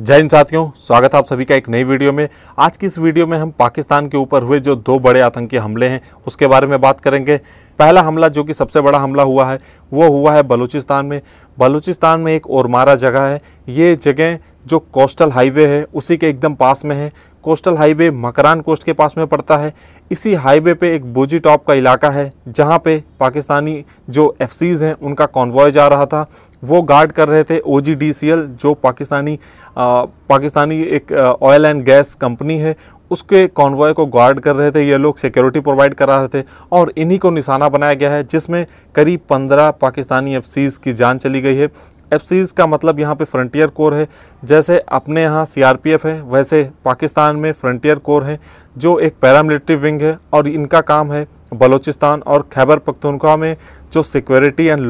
जय हिंद साथियों स्वागत है आप सभी का एक नई वीडियो में आज की इस वीडियो में हम पाकिस्तान के ऊपर हुए जो दो बड़े आतंकी हमले हैं उसके बारे में बात करेंगे पहला हमला जो कि सबसे बड़ा हमला हुआ है वो हुआ है बलूचिस्तान में बलूचिस्तान में एक मारा जगह है ये जगह जो कोस्टल हाईवे है उसी के एकदम पास में है कोस्टल हाईवे मकरान कोस्ट के पास में पड़ता है इसी हाईवे पे एक बोजी टॉप का इलाका है जहाँ पे पाकिस्तानी जो एफ हैं उनका कॉन्वॉय जा रहा था वो गार्ड कर रहे थे ओ जो पाकिस्तानी आ, पाकिस्तानी एक ऑयल एंड गैस कंपनी है उसके कॉन्वॉय को गार्ड कर रहे थे ये लोग सिक्योरिटी प्रोवाइड करा रहे थे और इन्हीं को निशाना बनाया गया है जिसमें करीब पंद्रह पाकिस्तानी एफसीज़ की जान चली गई है एफसीज़ का मतलब यहाँ पे फ्रंटियर कोर है जैसे अपने यहाँ सीआरपीएफ है वैसे पाकिस्तान में फ्रंटियर कोर है जो एक पैरामिलिट्री विंग है और इनका काम है बलूचिस्तान और खैबर पख्तूनख्वा में जो security and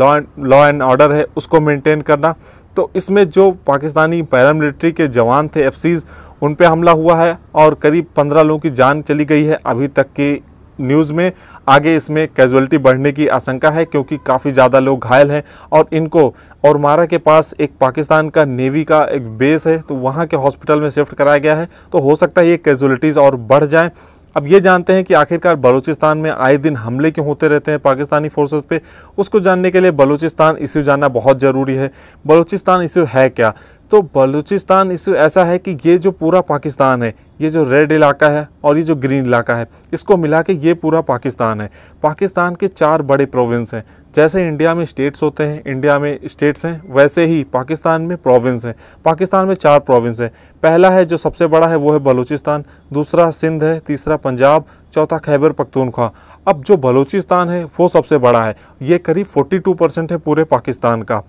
law and order है उसको मेंटेन करना तो इसमें जो पाकिस्तानी पैरामिलिट्री के जवान थे एफसीज उन पर हमला हुआ है और करीब पंद्रह लोगों की जान चली गई है अभी तक की न्यूज़ में आगे इसमें कैजुअलिटी बढ़ने की आशंका है क्योंकि काफ़ी ज़्यादा लोग घायल हैं और इनको और मारा के पास एक पाकिस्तान का नेवी का एक बेस है तो वहाँ के हॉस्पिटल में शिफ्ट कराया गया है तो हो सकता है ये कैजुअलिटीज़ और बढ़ जाएँ अब ये जानते हैं कि आखिरकार बलूचिस्तान में आए दिन हमले क्यों होते रहते हैं पाकिस्तानी फोर्सेस पे उसको जानने के लिए बलूचिस्तान इश्यू जानना बहुत ज़रूरी है बलूचिस्तान इश्यू है क्या तो बलूचिस्तान इशू ऐसा है कि ये जो पूरा पाकिस्तान है ये जो रेड इलाका है और ये जो ग्रीन इलाका है इसको मिला के ये पूरा पाकिस्तान है पाकिस्तान के चार बड़े प्रोविंस हैं जैसे इंडिया में स्टेट्स होते हैं इंडिया में स्टेट्स हैं वैसे ही पाकिस्तान में प्रोविंस हैं पाकिस्तान में चार प्रोविंस हैं पहला है जो सबसे बड़ा है वो है बलूचिस्तान दूसरा सिंध है तीसरा पंजाब चौथा खैबर पख्तूनख्वा अब जो बलूचिस्तान है वो सबसे बड़ा है ये करीब 42 परसेंट है पूरे पाकिस्तान का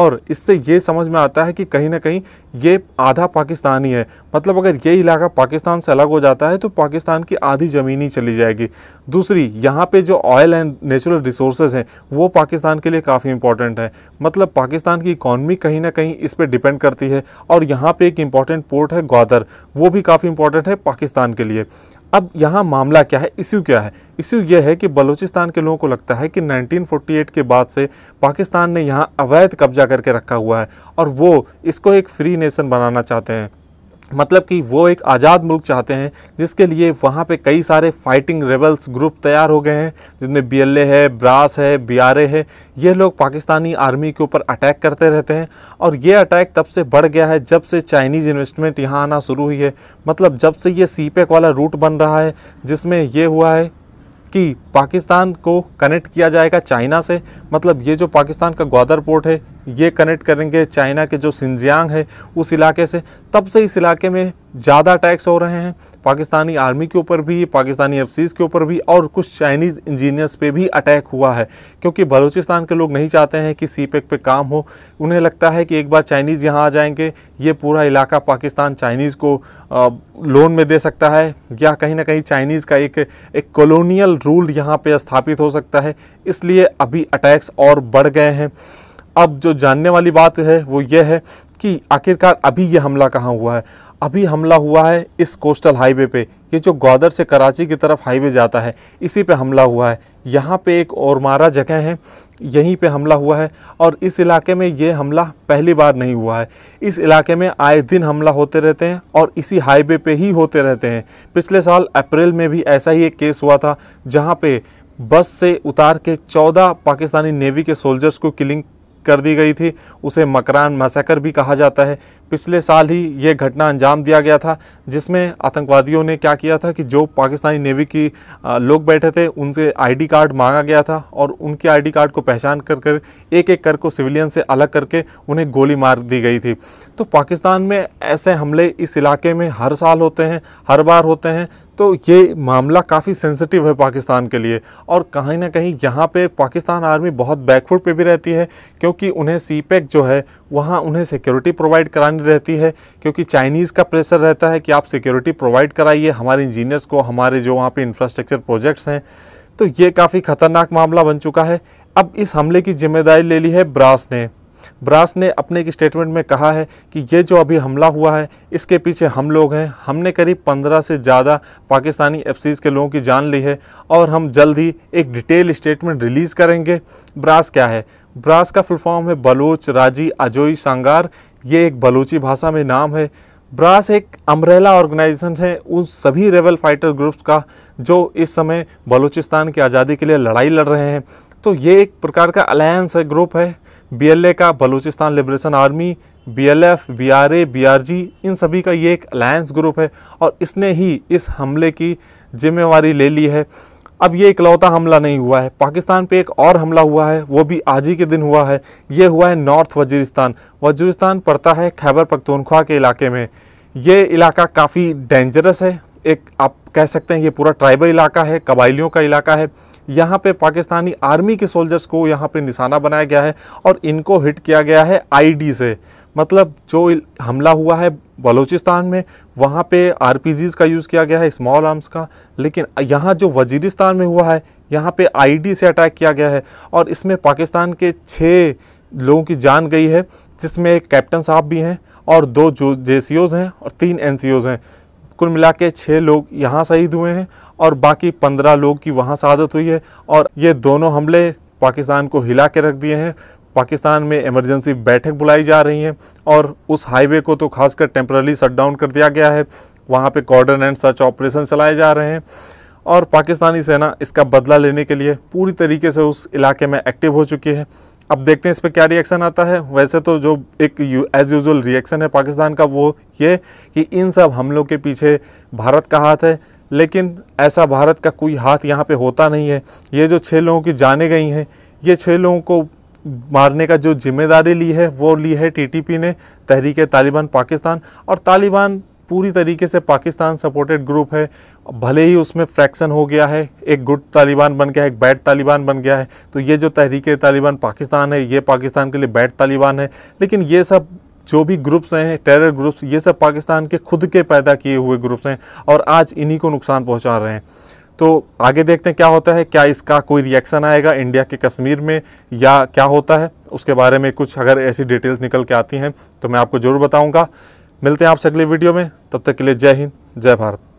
और इससे ये समझ में आता है कि कहीं ना कहीं ये आधा पाकिस्तानी है मतलब अगर ये इलाका पाकिस्तान से अलग हो जाता है तो पाकिस्तान की आधी ज़मीन ही चली जाएगी दूसरी यहाँ पर जो ऑयल एंड नेचुरल रिसोर्सेज हैं वो पाकिस्तान के लिए काफ़ी इंपॉर्टेंट है मतलब पाकिस्तान की इकॉनमी कहीं ना कहीं इस पर डिपेंड करती है और यहाँ पर एक इम्पॉर्टेंट पोर्ट है ग्वादर वो भी काफ़ी इंपॉर्टेंट है पाकिस्तान के लिए अब यहाँ मामला क्या है इश्यू क्या है इश्यू यह है कि बलूचिस्तान के लोगों को लगता है कि 1948 के बाद से पाकिस्तान ने यहाँ अवैध कब्जा करके रखा हुआ है और वो इसको एक फ्री नेशन बनाना चाहते हैं मतलब कि वो एक आज़ाद मुल्क चाहते हैं जिसके लिए वहाँ पे कई सारे फाइटिंग रेबल्स ग्रुप तैयार हो गए हैं जिनमें बीएलए है ब्रास है बीआरए है ये लोग पाकिस्तानी आर्मी के ऊपर अटैक करते रहते हैं और ये अटैक तब से बढ़ गया है जब से चाइनीज़ इन्वेस्टमेंट यहाँ आना शुरू हुई है मतलब जब से ये सी वाला रूट बन रहा है जिसमें यह हुआ है कि पाकिस्तान को कनेक्ट किया जाएगा चाइना से मतलब ये जो पाकिस्तान का ग्वादर पोर्ट है ये कनेक्ट करेंगे चाइना के जो सिंजियांग है उस इलाके से तब से इस इलाके में ज़्यादा अटैक्स हो रहे हैं पाकिस्तानी आर्मी के ऊपर भी पाकिस्तानी एफसीज के ऊपर भी और कुछ चाइनीज़ इंजीनियर्स पे भी अटैक हुआ है क्योंकि बलूचिस्तान के लोग नहीं चाहते हैं कि सी e पे काम हो उन्हें लगता है कि एक बार चाइनीज़ यहाँ आ जाएंगे ये पूरा इलाका पाकिस्तान चाइनीज़ को लोन में दे सकता है या कहीं ना कहीं चाइनीज़ का एक एक कॉलोनियल रूल यहाँ यहाँ पे स्थापित हो सकता है इसलिए अभी अटैक्स और बढ़ गए हैं अब जो जानने वाली बात है वो ये है कि आखिरकार अभी ये हमला कहाँ हुआ है अभी हमला हुआ है इस कोस्टल हाईवे पे ये जो ग्वादर से कराची की तरफ हाईवे जाता है इसी पे हमला हुआ है यहाँ पे एक और मारा जगह है यहीं पे हमला हुआ है और इस इलाके में ये हमला पहली बार नहीं हुआ है इस इलाके में आए दिन हमला होते रहते हैं और इसी हाईवे पे ही होते रहते हैं पिछले साल अप्रैल में भी ऐसा ही एक केस हुआ था जहाँ पर बस से उतार के चौदह पाकिस्तानी नेवी के सोल्जर्स को किलिंग कर दी गई थी उसे मकरान मसकर भी कहा जाता है पिछले साल ही ये घटना अंजाम दिया गया था जिसमें आतंकवादियों ने क्या किया था कि जो पाकिस्तानी नेवी की लोग बैठे थे उनसे आईडी कार्ड मांगा गया था और उनके आईडी कार्ड को पहचान कर कर एक एक कर को सिविलियन से अलग करके उन्हें गोली मार दी गई थी तो पाकिस्तान में ऐसे हमले इस इलाके में हर साल होते हैं हर बार होते हैं तो ये मामला काफ़ी सेंसिटिव है पाकिस्तान के लिए और कहीं ना कहीं यहाँ पे पाकिस्तान आर्मी बहुत बैकफुट पे भी रहती है क्योंकि उन्हें सी पैक e जो है वहाँ उन्हें सिक्योरिटी प्रोवाइड करानी रहती है क्योंकि चाइनीज़ का प्रेशर रहता है कि आप सिक्योरिटी प्रोवाइड कराइए हमारे इंजीनियर्स को हमारे जो वहाँ पर इंफ्रास्ट्रक्चर प्रोजेक्ट्स हैं तो ये काफ़ी ख़तरनाक मामला बन चुका है अब इस हमले की जिम्मेदारी ले ली है ब्रास ने ब्रास ने अपने एक स्टेटमेंट में कहा है कि ये जो अभी हमला हुआ है इसके पीछे हम लोग हैं हमने करीब पंद्रह से ज़्यादा पाकिस्तानी एफसीज के लोगों की जान ली है और हम जल्द ही एक डिटेल स्टेटमेंट रिलीज़ करेंगे ब्रास क्या है ब्रास का फुल फॉर्म है बलोच राजी अजोई सांगार ये एक बलोची भाषा में नाम है ब्रास एक अम्ब्रेला ऑर्गेनाइजेशन है उन सभी रेबल फाइटर ग्रुप्स का जो इस समय बलूचिस्तान की आज़ादी के लिए लड़ाई लड़ रहे हैं तो ये एक प्रकार का अलायंस है ग्रुप है बीएलए का Balochistan Liberation Army BLF, BRA, BRG इन सभी का ये एक अलायंस ग्रुप है और इसने ही इस हमले की जिम्मेवारी ले ली है अब ये इकलौता हमला नहीं हुआ है पाकिस्तान पे एक और हमला हुआ है वो भी आज ही के दिन हुआ है ये हुआ है नॉर्थ वजीरिस्तान वजीरिस्तान पड़ता है खैबर पख्तूनख्वा के इलाके में ये इलाका काफ़ी डेंजरस है एक आप कह सकते हैं ये पूरा ट्राइबल इलाका है कबाइलियों का इलाका है यहाँ पे पाकिस्तानी आर्मी के सोल्जर्स को यहाँ पे निशाना बनाया गया है और इनको हिट किया गया है आईडी से मतलब जो हमला हुआ है बलूचिस्तान में वहाँ पे आर का यूज़ किया गया है स्मॉल आर्म्स का लेकिन यहाँ जो वजीरिस्तान में हुआ है यहाँ पे आईडी से अटैक किया गया है और इसमें पाकिस्तान के छः लोगों की जान गई है जिसमें एक कैप्टन साहब भी हैं और दो जो जे हैं और तीन एन हैं कुल मिला के छः लोग यहाँ शहीद हुए हैं और बाकी पंद्रह लोग की वहाँ शहादत हुई है और ये दोनों हमले पाकिस्तान को हिला के रख दिए हैं पाकिस्तान में इमरजेंसी बैठक बुलाई जा रही है और उस हाईवे को तो खासकर टेम्परली डाउन कर दिया गया है वहाँ पे कॉर्डन एंड सर्च ऑपरेशन चलाए जा रहे हैं और पाकिस्तानी सेना इसका बदला लेने के लिए पूरी तरीके से उस इलाके में एक्टिव हो चुकी है अब देखते हैं इस पर क्या रिएक्शन आता है वैसे तो जो एक एज यूजल रिएक्शन है पाकिस्तान का वो ये कि इन सब हमलों के पीछे भारत का हाथ है लेकिन ऐसा भारत का कोई हाथ यहाँ पे होता नहीं है ये जो छः लोगों की जाने गई हैं ये छः लोगों को मारने का जो जिम्मेदारी ली है वो ली है टीटीपी ने तहरीक तालिबान पाकिस्तान और तालिबान पूरी तरीके से पाकिस्तान सपोर्टेड ग्रुप है भले ही उसमें फ्रैक्शन हो गया है एक गुड तालिबान बन गया है एक बैड तालिबान बन गया है तो ये जो तहरीक तालिबान पाकिस्तान है ये पाकिस्तान के लिए बैड तालिबान है लेकिन ये सब जो भी ग्रुप्स हैं टेरर ग्रुप्स ये सब पाकिस्तान के खुद के पैदा किए हुए ग्रुप्स हैं और आज इन्हीं को नुकसान पहुँचा रहे हैं तो आगे देखते हैं क्या होता है क्या इसका कोई रिएक्शन आएगा इंडिया के कश्मीर में या क्या होता है उसके बारे में कुछ अगर ऐसी डिटेल्स निकल के आती हैं तो मैं आपको ज़रूर बताऊँगा मिलते हैं आपसे अगले वीडियो में तब तक के लिए जय हिंद जय भारत